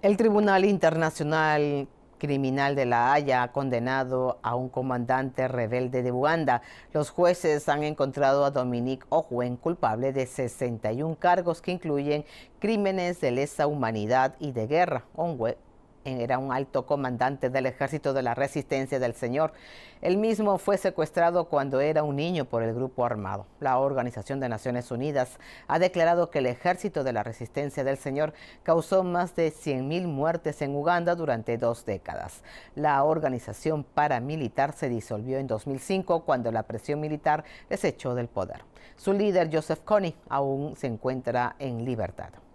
El Tribunal Internacional Criminal de La Haya ha condenado a un comandante rebelde de Uganda. Los jueces han encontrado a Dominique Ojuen culpable de 61 cargos que incluyen crímenes de lesa humanidad y de guerra era un alto comandante del ejército de la resistencia del Señor. El mismo fue secuestrado cuando era un niño por el grupo armado. La Organización de Naciones Unidas ha declarado que el ejército de la resistencia del Señor causó más de 100.000 muertes en Uganda durante dos décadas. La organización paramilitar se disolvió en 2005 cuando la presión militar desechó del poder. Su líder, Joseph Kony, aún se encuentra en libertad.